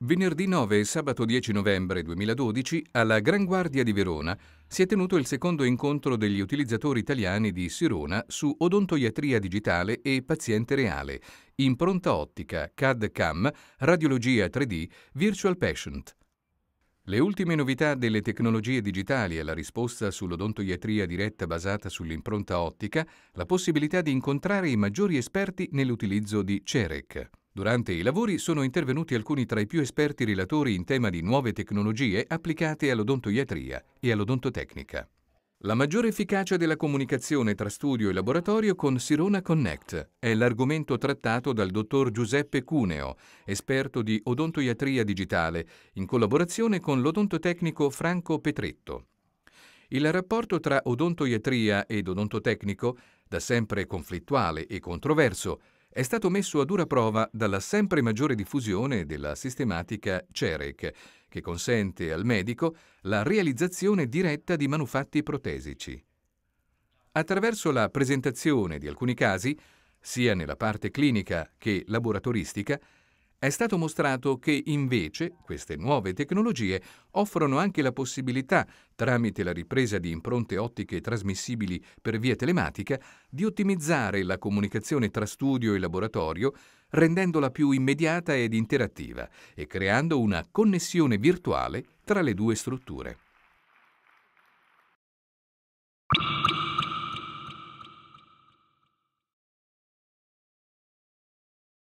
Venerdì 9 e sabato 10 novembre 2012 alla Gran Guardia di Verona si è tenuto il secondo incontro degli utilizzatori italiani di Sirona su odontoiatria digitale e paziente reale, impronta ottica, CAD-CAM, radiologia 3D, virtual patient. Le ultime novità delle tecnologie digitali e la risposta sull'odontoiatria diretta basata sull'impronta ottica, la possibilità di incontrare i maggiori esperti nell'utilizzo di CEREC. Durante i lavori sono intervenuti alcuni tra i più esperti relatori in tema di nuove tecnologie applicate all'odontoiatria e all'odontotecnica. La maggiore efficacia della comunicazione tra studio e laboratorio con Sirona Connect è l'argomento trattato dal dottor Giuseppe Cuneo, esperto di odontoiatria digitale, in collaborazione con l'odontotecnico Franco Petretto. Il rapporto tra odontoiatria ed odontotecnico, da sempre conflittuale e controverso, è stato messo a dura prova dalla sempre maggiore diffusione della sistematica CEREC, che consente al medico la realizzazione diretta di manufatti protesici. Attraverso la presentazione di alcuni casi, sia nella parte clinica che laboratoristica, è stato mostrato che invece queste nuove tecnologie offrono anche la possibilità, tramite la ripresa di impronte ottiche trasmissibili per via telematica, di ottimizzare la comunicazione tra studio e laboratorio, rendendola più immediata ed interattiva e creando una connessione virtuale tra le due strutture.